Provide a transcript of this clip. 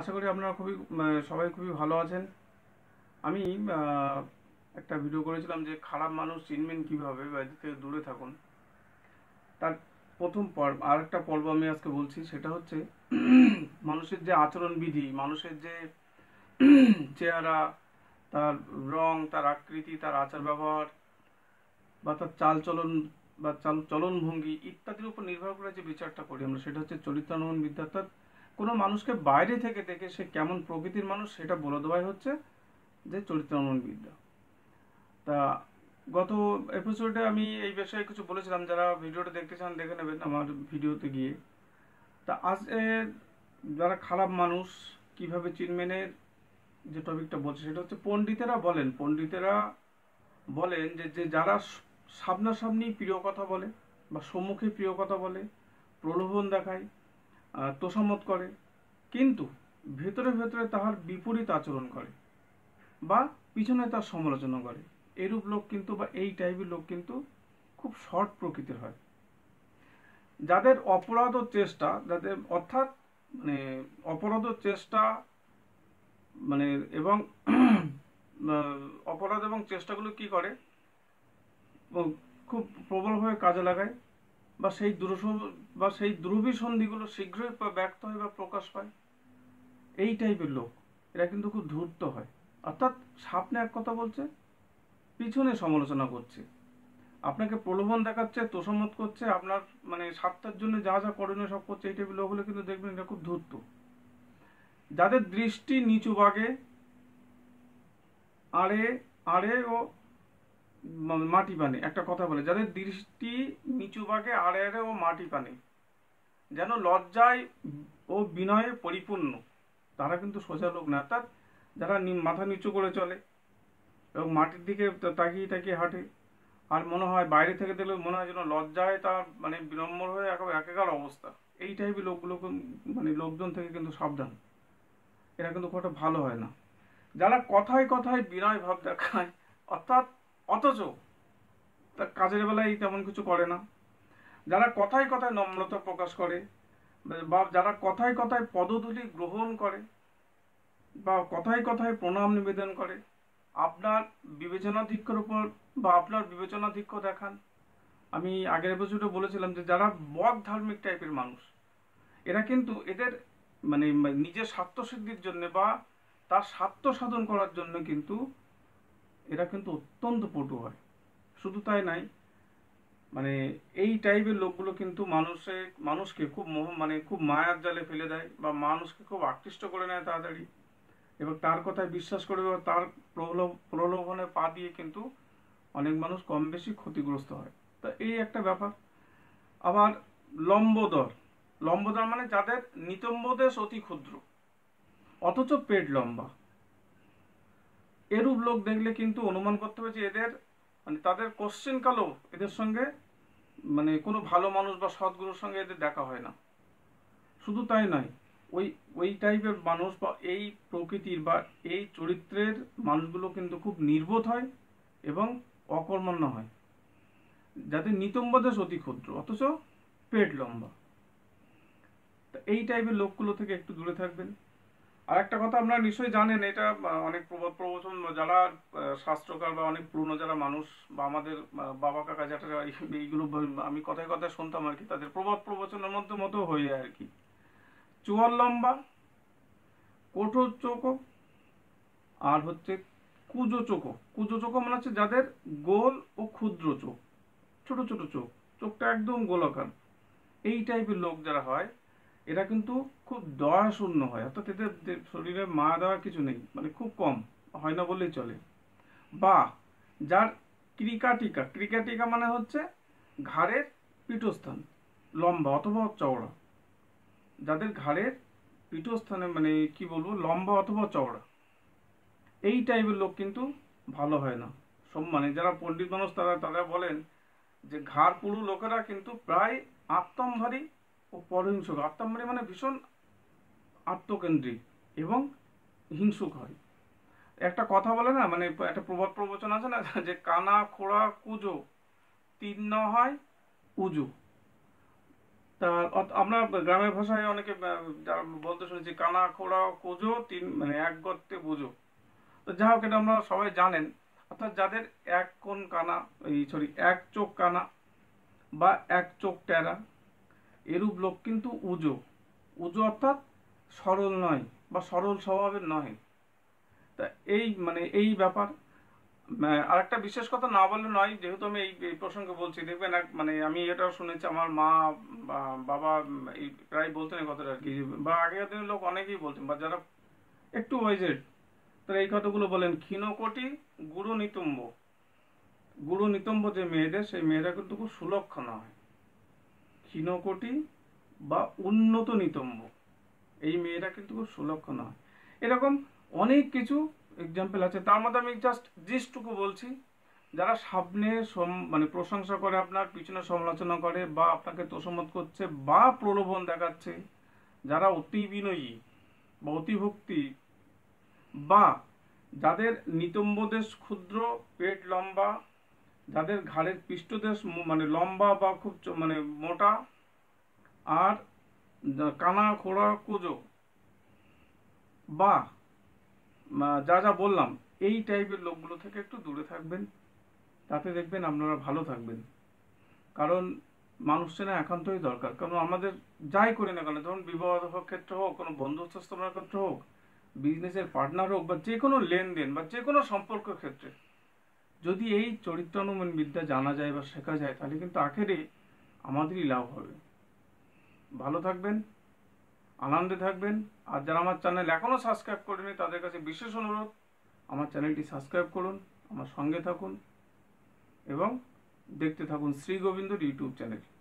আশা করি আপনারা খুবই সবাই খুবই ভালো আছেন আমি একটা ভিডিও করেছিলাম যে খারাপ মানুষ চিনবেন কীভাবে বাড়ি থেকে দূরে থাকুন তার প্রথম পর্ব আর একটা পর্ব আমি আজকে বলছি সেটা হচ্ছে মানুষের যে আচরণবিধি মানুষের যে চেহারা তার রং তার আকৃতি তার আচার ব্যবহার বা তার চালচলন বা চাল চলনভঙ্গি ইত্যাদির উপর নির্ভর করে যে বিচারটা করি আমরা সেটা হচ্ছে চরিত্রানুমান বিদ্যা অর্থাৎ কোনো মানুষকে বাইরে থেকে দেখে সে কেমন প্রকৃতির মানুষ সেটা বলে দেওয়াই হচ্ছে যে চরিত্রায়নবিদ্যা তা গত এপিসোডে আমি এই বিষয়ে কিছু বলেছিলাম যারা ভিডিওটা দেখতে চান দেখে নেবেন আমার ভিডিওতে গিয়ে তা আজ যারা খারাপ মানুষ কিভাবে চিনমেনের যে টপিকটা বলছে সেটা হচ্ছে পণ্ডিতেরা বলেন পণ্ডিতেরা বলেন যে যে যারা সামনাসামনি প্রিয় কথা বলে বা সম্মুখে প্রিয় কথা বলে প্রলোভন দেখায় তোষামত করে কিন্তু ভেতরে ভেতরে তাহার বিপরীত আচরণ করে বা পিছনে তার সমালোচনা করে এরূপ লোক কিন্তু বা এই টাইপের লোক কিন্তু খুব শর্ট প্রকৃতির হয় যাদের অপরাধ চেষ্টা যাদের অর্থাৎ মানে অপরাধ চেষ্টা মানে এবং অপরাধ এবং চেষ্টাগুলো কি করে খুব প্রবলভাবে কাজে লাগায় বা সেই দ্রুস বা সেই সন্ধিগুলো শীঘ্রই ব্যক্ত হয় বা প্রকাশ পায় এই টাইপের লোক এরা কিন্তু খুব ধূর্ত হয় অর্থাৎ সামনে এক কথা বলছে পিছনে সমালোচনা করছে আপনাকে প্রলোভন দেখাচ্ছে তোষামত করছে আপনার মানে স্বার্থের জন্য যা যা করণীয় সব করছে এই টাইপের লোকগুলো কিন্তু দেখবেন এটা খুব ধূর্ত যাদের দৃষ্টি নিচু বাগে আড়ে আড়ে ও মানে মাটি পানে একটা কথা বলে যাদের দৃষ্টি নিচু ভাগে আড়ে আড়ে ও মাটি পানে যেন লজ্জায় ও বিনয়ে পরিপূর্ণ তারা কিন্তু সোজা লোক না অর্থাৎ যারা মাথা নিচু করে চলে এবং মাটির দিকে তাকিয়ে তাকিয়ে হাঁটে আর মনে হয় বাইরে থেকে দেখলে মনে হয় যেন লজ্জায় তার মানে বিড়ম্বর হয়ে একেকার অবস্থা এই টাইপের লোকগুলো মানে লোকজন থেকে কিন্তু সাবধান এরা কিন্তু খুব ভালো হয় না যারা কথায় কথায় বিনয় ভাব দেখায় অর্থাৎ অথচ তার কাজের বেলায় তেমন কিছু করে না যারা কথায় কথায় নম্রতা প্রকাশ করে বা যারা কথায় কথায় পদধূলি গ্রহণ করে বা কথায় কথায় প্রণাম নিবেদন করে আপনার বিবেচনাধিক্যর উপর বা আপনার বিবেচনাধিক্য দেখান আমি আগের বছর বলেছিলাম যে যারা বক ধার্মিক টাইপের মানুষ এরা কিন্তু এদের মানে নিজের স্বার্থসিদ্ধির জন্য বা তার স্বার্থ সাধন করার জন্য কিন্তু এরা কিন্তু অত্যন্ত পটু হয় শুধু তাই নাই মানে এই টাইপের লোকগুলো কিন্তু মানুষে মানুষকে খুব মানে খুব মায়ার জালে ফেলে দেয় বা মানুষকে খুব আকৃষ্ট করে নেয় তাড়াতাড়ি এবং তার কথায় বিশ্বাস করে বা তার প্রলোভনে পা দিয়ে কিন্তু অনেক মানুষ কম বেশি ক্ষতিগ্রস্ত হয় তা এই একটা ব্যাপার আবার লম্বদর লম্বদর মানে যাদের নিতম্বদেশ অতি ক্ষুদ্র অথচ পেট লম্বা এরূপ লোক দেখলে কিন্তু অনুমান করতে হবে যে এদের মানে তাদের কোশ্চেনকালেও এদের সঙ্গে মানে কোনো ভালো মানুষ বা সদ্গুরুর সঙ্গে এদের দেখা হয় না শুধু তাই নয় ওই ওই টাইপের মানুষ বা এই প্রকৃতির বা এই চরিত্রের মানুষগুলো কিন্তু খুব নির্বোধ হয় এবং অকর্মণ্য হয় যাদের নিতম্ব দেশ অতি ক্ষুদ্র অথচ পেট লম্বা এই টাইপের লোকগুলো থেকে একটু দূরে থাকবেন আর একটা কথা আপনারা নিশ্চয়ই জানেন এটা অনেক প্রবাদ প্রবচন যারা শাস্ত্রকার বা অনেক পুরনো যারা মানুষ বা আমাদের বাবা কাকা যারা এইগুলো আমি কথায় কথায় শুনতাম আর কি তাদের প্রবাদ প্রবচনের মধ্যে মতো হয়ে যায় আর কি চুয়াল লম্বা কঠোর চোখ আর হচ্ছে কুজো চোখো কুজো চোখো মানে হচ্ছে যাদের গোল ও ক্ষুদ্র চোখ ছোট ছোট চোখ চোখটা একদম গোলাকার এই টাইপের লোক যারা হয় এরা কিন্তু খুব দয়া শূন্য হয় অর্থাৎ এদের শরীরে মা দেওয়ার কিছু নেই মানে খুব কম হয় না বললেই চলে বা যার ক্রিকাটিকা ক্রিকাটিকা মানে হচ্ছে ঘাড়ের পীঠস্থান লম্বা অথবা চওড়া যাদের ঘাড়ের পীঠস্থানে মানে কি বলবো লম্বা অথবা চওড়া এই টাইপের লোক কিন্তু ভালো হয় না সম্মানে যারা পণ্ডিত মানুষ তারা তারা বলেন যে ঘাড় পুরু লোকেরা কিন্তু প্রায় আত্মম্ভারী পরহিংসক আত্মাম্মারি মানে ভীষণ আত্মকেন্দ্রিক এবং হিংসুক হয় একটা কথা বলে না মানে একটা প্রবাদ প্রবচন আছে না যে কানা খোড়া কুজো তিন ন হয় উজু তা আমরা গ্রামের ভাষায় অনেকে বলতে শুনেছি কানা খোড়া কুজো তিন মানে এক গর্তে বুঝো তো যা হোক এটা আমরা সবাই জানেন অর্থাৎ যাদের এক কোন কানা এই সরি এক চোখ কানা বা এক চোখ টেরা এরূপ লোক কিন্তু উজো উজো অর্থাৎ সরল নয় বা সরল স্বভাবের নয় তা এই মানে এই ব্যাপার আর একটা বিশেষ কথা না বললে নয় যেহেতু আমি এই প্রসঙ্গে বলছি দেখবেন এক মানে আমি এটাও শুনেছি আমার মা বাবা এই প্রায় বলতেন এই কথাটা আর কি বা আগেকার দিনের লোক অনেকেই বলতেন বা যারা একটু ওয়েজেড তারা এই কথাগুলো বলেন ক্ষীণকটি গুরু নিতম্ব গুরু নিতম্ব যে মেয়েদের সেই মেয়েরা কিন্তু খুব সুলক্ষণ হয় চিনকটি বা উন্নত নিতম্ব এই মেয়েরা কিন্তু খুব সুলক্ষণ হয় এরকম অনেক কিছু এক্সাম্পল আছে তার মধ্যে আমি জাস্ট জিস্টুকু বলছি যারা সামনে সম মানে প্রশংসা করে আপনার পিছনে সমালোচনা করে বা আপনাকে তোষমত করছে বা প্রলোভন দেখাচ্ছে যারা অতি বিনয়ী বা অতিভক্তি বা যাদের নিতম্বদেশ ক্ষুদ্র পেট লম্বা যাদের ঘাড়ের পৃষ্ঠদেশ মানে লম্বা বা খুব মানে মোটা আর কানা খোড়া কুজো বা যা যা বললাম এই টাইপের লোকগুলো থেকে একটু দূরে থাকবেন তাতে দেখবেন আপনারা ভালো থাকবেন কারণ মানুষ চেনা একান্তই দরকার কারণ আমাদের যাই করি না কেন ধরুন বিবাহ ক্ষেত্রে হোক কোনো বন্ধুত্ব ক্ষেত্রে হোক বিজনেসের পার্টনার হোক বা যে কোনো লেনদেন বা যে কোনো সম্পর্ক ক্ষেত্রে যদি এই চরিত্রানুমান বিদ্যা জানা যায় বা শেখা যায় তাহলে কিন্তু আখেরে আমাদেরই লাভ হবে ভালো থাকবেন আনন্দে থাকবেন আর যারা আমার চ্যানেল এখনও সাবস্ক্রাইব করেনি তাদের কাছে বিশেষ অনুরোধ আমার চ্যানেলটি সাবস্ক্রাইব করুন আমার সঙ্গে থাকুন এবং দেখতে থাকুন শ্রী গোবিন্দর ইউটিউব চ্যানেল